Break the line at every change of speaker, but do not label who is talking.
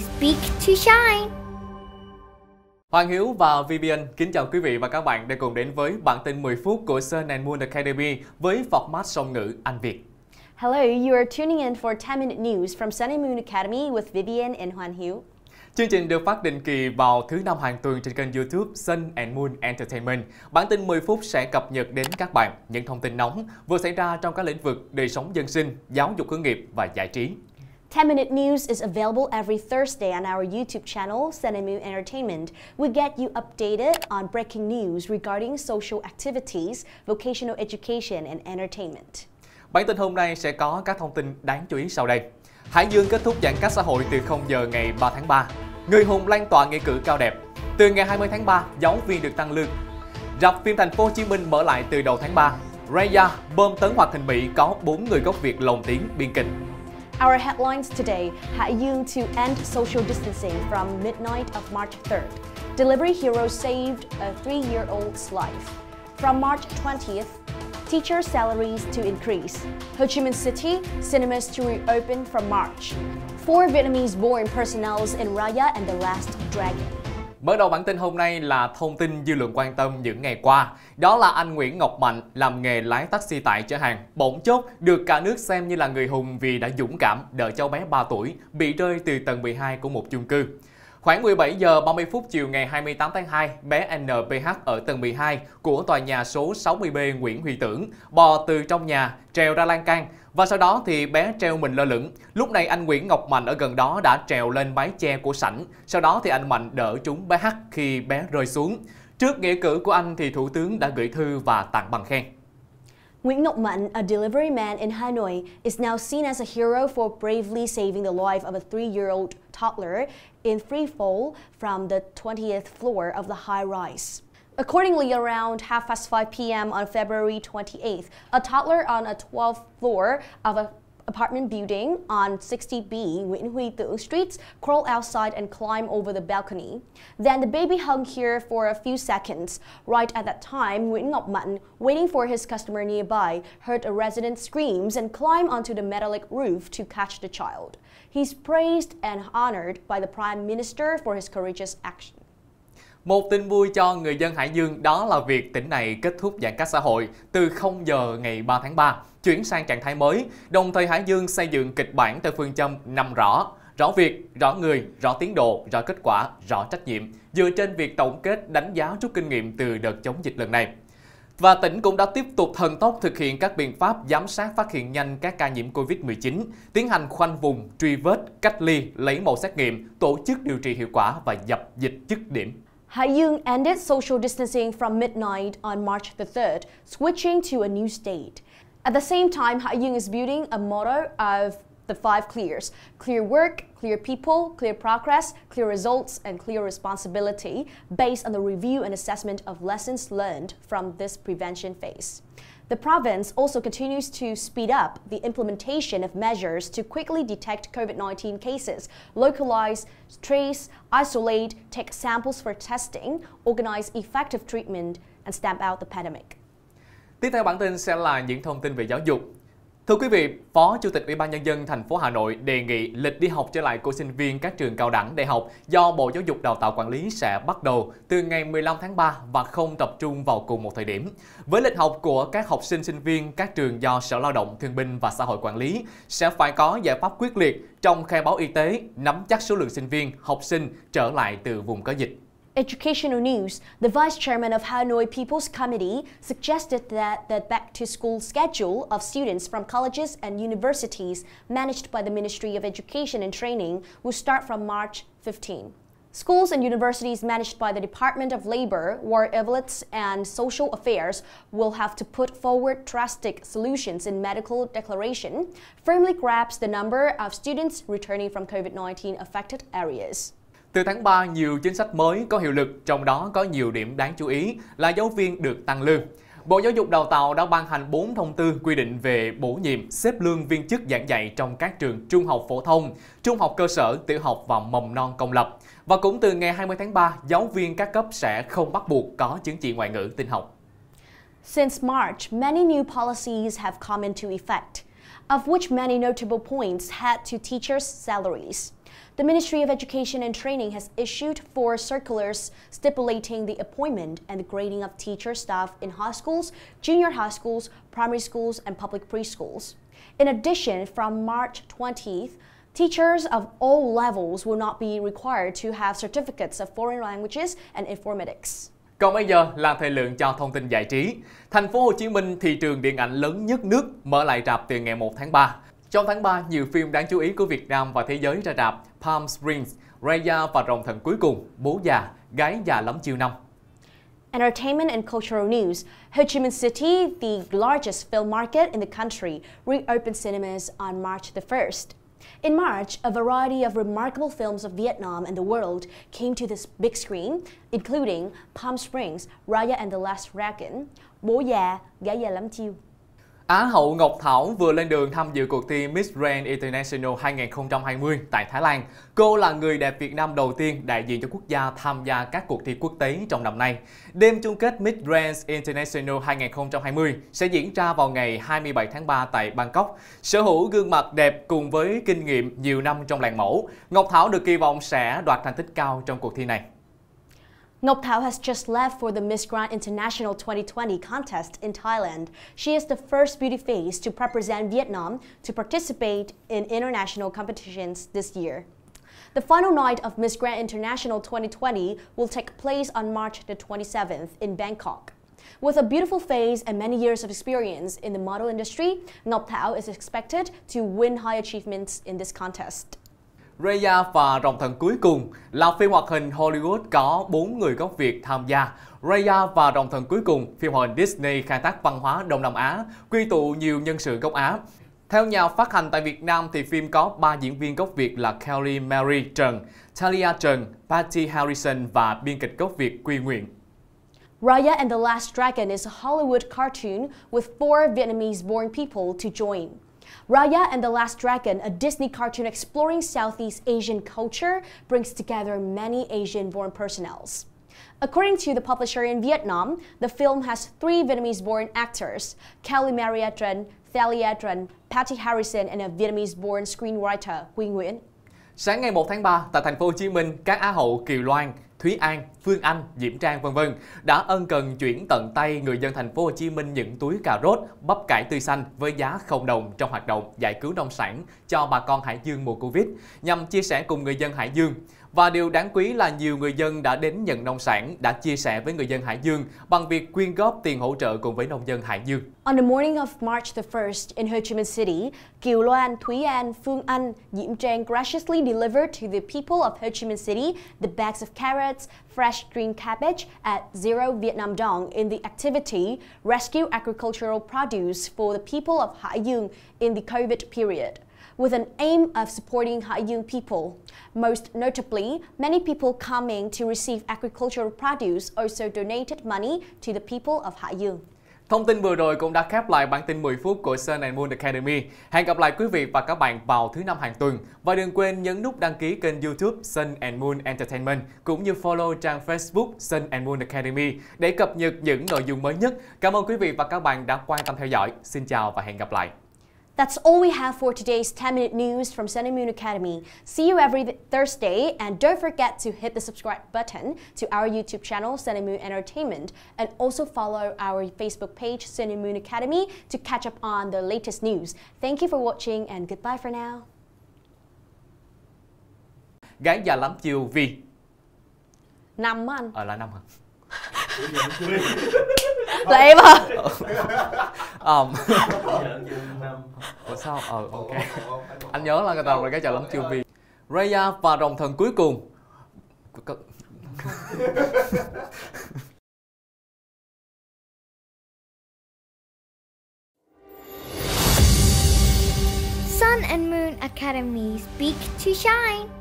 We speak to shine.
Hoàng Hiếu và Vivian kính chào quý vị và các bạn đã cùng đến với bản tin 10 phút của Sun and Moon Academy với format song ngữ Anh Việt.
Hello, you are tuning in for 10 minute news from Sun and Moon Academy with Vivian and Hoàng Hiếu.
Chương trình được phát định kỳ vào thứ năm hàng tuần trên kênh YouTube Sun and Moon Entertainment. Bản tin 10 phút sẽ cập nhật đến các bạn những thông tin nóng vừa xảy ra trong các lĩnh vực đời sống dân sinh, giáo dục hướng nghiệp và giải trí. 10 Minute News
is available every Thursday on our YouTube channel, Senemu Entertainment. We get you updated on breaking news regarding social activities, vocational education and entertainment.
Bản tin hôm nay sẽ có các thông tin đáng chú ý sau đây. Hải Dương kết thúc giãn cách xã hội từ 0 giờ ngày 3 tháng 3. Người hùng lan tỏa nghĩa cử cao đẹp. Từ ngày 20 tháng 3, giáo viên được tăng lương. Rạp phim thành phố Hồ Chí Minh mở lại từ đầu tháng 3. Raya bơm tấn hoạt hình Mỹ có 4 người gốc Việt lồng tiếng biên kịch.
Our headlines today had to end social distancing from midnight of March 3rd. Delivery hero saved a three-year-old's life. From March 20th, teacher salaries to increase. Ho Chi Minh City, cinemas to reopen from March. Four Vietnamese-born personnel in Raya and the Last Dragon.
Mở đầu bản tin hôm nay là thông tin dư luận quan tâm những ngày qua. Đó là anh Nguyễn Ngọc Mạnh làm nghề lái taxi tại chợ hàng, bỗng chốc được cả nước xem như là người hùng vì đã dũng cảm đỡ cháu bé 3 tuổi bị rơi từ tầng 12 của một chung cư. Khoảng 17 giờ 30 phút chiều ngày 28 tháng 2, bé NPH ở tầng 12 của tòa nhà số 60B Nguyễn Huy Tưởng bò từ trong nhà trèo ra lan can và sau đó thì bé treo mình lơ lửng. Lúc này anh Nguyễn Ngọc Mạnh ở gần đó đã trèo lên mái che của sảnh, sau đó thì anh Mạnh đỡ trúng bé H khi bé rơi xuống. Trước nghĩa cử của anh thì Thủ tướng đã gửi thư và tặng bằng khen. Nguyễn
Ngọc Mận, a delivery man in Hanoi, is now seen as a hero for bravely saving the life of a three-year-old toddler in free fall from the 20th floor of the high-rise. Accordingly, around half past 5 p.m. on February 28th, a toddler on a 12th floor of a apartment building on 60B Nguyen Huy Tu streets, crawl outside and climb over the balcony. Then the baby hung here for a few seconds. Right at that time, Nguyen Ngọc Man, waiting for his customer nearby, heard a resident screams and climbed onto the metallic roof to catch the child. He's praised and honored by the Prime Minister for his courageous action.
Một tin vui cho người dân Hải Dương đó là việc tỉnh này kết thúc giãn cách xã hội từ 0 giờ ngày 3 tháng 3, chuyển sang trạng thái mới, đồng thời Hải Dương xây dựng kịch bản theo phương châm nằm rõ, rõ việc, rõ người, rõ tiến độ, rõ kết quả, rõ trách nhiệm, dựa trên việc tổng kết đánh giá rút kinh nghiệm từ đợt chống dịch lần này. Và tỉnh cũng đã tiếp tục thần tốc thực hiện các biện pháp giám sát phát hiện nhanh các ca nhiễm COVID-19, tiến hành khoanh vùng, truy vết, cách ly, lấy mẫu xét nghiệm, tổ chức điều trị hiệu quả và dập dịch dứt điểm.
Haiyun ended social distancing from midnight on March the 3rd, switching to a new state. At the same time, Haiyun is building a motto of the five clears clear work, clear people, clear progress, clear results, and clear responsibility based on the review and assessment of lessons learned from this prevention phase. The province also continues to speed up the implementation of measures to quickly detect COVID 19 cases, localize, trace, isolate, take samples for testing, organize effective treatment, and stamp out the pandemic.
Tiếp theo bản tin sẽ là những thông tin về giáo dục. Thưa quý vị, Phó Chủ tịch Ủy ban nhân dân thành phố Hà Nội đề nghị lịch đi học trở lại của sinh viên các trường cao đẳng đại học do Bộ Giáo dục Đào tạo quản lý sẽ bắt đầu từ ngày 15 tháng 3 và không tập trung vào cùng một thời điểm. Với lịch học của các học sinh sinh viên các trường do Sở Lao động Thương binh và Xã hội quản lý sẽ phải có giải pháp quyết liệt trong khai báo y tế, nắm chắc số lượng sinh viên, học sinh trở lại từ vùng có dịch.
educational news, the vice chairman of Hanoi People's Committee suggested that the back to school schedule of students from colleges and universities managed by the Ministry of Education and Training will start from March 15. Schools and universities managed by the Department of Labor, War Evelets, and Social Affairs will have to put forward drastic solutions in medical declaration, firmly grasp the number of students returning from COVID 19 affected areas.
Từ tháng 3, nhiều chính sách mới có hiệu lực, trong đó có nhiều điểm đáng chú ý là giáo viên được tăng lương. Bộ Giáo dục Đào tạo đã ban hành 4 thông tư quy định về bổ nhiệm, xếp lương viên chức giảng dạy trong các trường trung học phổ thông, trung học cơ sở, tiểu học và mầm non công lập. Và cũng từ ngày 20 tháng 3, giáo viên các cấp sẽ không bắt buộc có chứng chỉ ngoại ngữ tin học.
Since March, many new policies have come into effect. of which many notable points had to teachers' salaries. The Ministry of Education and Training has issued four circulars stipulating the appointment and the grading of teacher staff in high schools, junior high schools, primary schools, and public preschools. In addition, from March 20th, Teachers of all levels will not be required to have certificates of foreign languages and informatics.
Còn bây giờ là thời lượng cho thông tin giải trí. Thành phố Hồ Chí Minh, thị trường điện ảnh lớn nhất nước, mở lại rạp từ ngày 1 tháng 3. Trong tháng 3, nhiều phim đáng chú ý của Việt Nam và thế giới ra rạp Palm Springs, Raya và Rồng Thần Cuối Cùng, Bố Già, Gái Già Lắm Chiều Năm.
Entertainment and cultural news. Ho Chi Minh City, the largest film market in the country, reopened cinemas on March the 1st. In March, a variety of remarkable films of Vietnam and the world came to this big screen, including Palm Springs, Raya and the Last Dragon, Bo Ya, Gaya Lam Chiu.
Á hậu Ngọc Thảo vừa lên đường tham dự cuộc thi Miss Grand International 2020 tại Thái Lan. Cô là người đẹp Việt Nam đầu tiên đại diện cho quốc gia tham gia các cuộc thi quốc tế trong năm nay. Đêm chung kết Miss Grand International 2020 sẽ diễn ra vào ngày 27 tháng 3 tại Bangkok. Sở hữu gương mặt đẹp cùng với kinh nghiệm nhiều năm trong làng mẫu, Ngọc Thảo được kỳ vọng sẽ đoạt thành tích cao trong cuộc thi này.
Thao has just left for the Miss Grand International 2020 contest in Thailand. She is the first beauty face to represent Vietnam to participate in international competitions this year. The final night of Miss Grand International 2020 will take place on March the 27th in Bangkok. With a beautiful face and many years of experience in the model industry, Thao is expected to win high achievements in this contest.
Raya và Rồng Thần Cuối Cùng là phim hoạt hình Hollywood có 4 người gốc Việt tham gia. Raya và Rồng Thần Cuối Cùng, phim hoạt hình Disney khai thác văn hóa Đông Nam Á, quy tụ nhiều nhân sự gốc Á. Theo nhà phát hành tại Việt Nam thì phim có 3 diễn viên gốc Việt là Kelly Mary Trần, Talia Trần, Patty Harrison và biên kịch gốc Việt Quy Nguyện.
Raya and the Last Dragon is a Hollywood cartoon with four Vietnamese-born people to join. Raya and the Last Dragon, a Disney cartoon exploring Southeast Asian culture, brings together many Asian-born personnels. According to the publisher in Vietnam, the film has three Vietnamese-born actors, Kelly Mariatran, Thalia Tran, Patty Harrison and a Vietnamese-born screenwriter, Huy Nguyễn.
Sáng ngày 1 tháng 3, tại thành phố Hồ Chí Minh, các Á hậu Kiều Loan Thúy An, Phương Anh, Diễm Trang vân vân đã ân cần chuyển tận tay người dân thành phố Hồ Chí Minh những túi cà rốt, bắp cải tươi xanh với giá không đồng trong hoạt động giải cứu nông sản cho bà con Hải Dương mùa Covid nhằm chia sẻ cùng người dân Hải Dương. Và điều đáng quý là nhiều người dân đã đến nhận nông sản đã chia sẻ với người dân Hải Dương bằng việc quyên góp tiền hỗ trợ cùng với nông dân Hải Dương.
On the morning of March the 1st in Ho Chi Minh City, Kiều Loan, Thúy An, Phương Anh, Diễm Trang graciously delivered to the people of Ho Chi Minh City the bags of carrots carrots, fresh green cabbage at Zero Vietnam Dong in the activity Rescue Agricultural Produce for the People of Hai Yung in the COVID period with an aim of supporting Haiyang people. Most notably, many people coming to receive agricultural produce also donated money to the people of Haiyang.
Thông tin vừa rồi cũng đã khép lại bản tin 10 phút của Sun Moon Academy. Hẹn gặp lại quý vị và các bạn vào thứ năm hàng tuần. Và đừng quên nhấn nút đăng ký kênh YouTube Sun Moon Entertainment cũng như follow trang Facebook Sun Moon Academy để cập nhật những nội dung mới nhất. Cảm ơn quý vị và các bạn đã quan tâm theo dõi. Xin chào và hẹn gặp lại.
That's all we have for today's 10 minute news from Sunny Moon Academy. See you every Thursday, and don't forget to hit the subscribe button to our YouTube channel, Sunny Moon Entertainment, and also follow our Facebook page, Sunny Moon Academy, to catch up on the latest news. Thank you for watching, and goodbye for now.
Gái già lắm chiều vì Năm anh Ờ là năm hả? là em hả? um. Ủa sao? Ờ, ok Anh nhớ là người ta là cái chợ lắm chưa vì Raya và đồng thần cuối cùng Sun and Moon Academy speak to shine.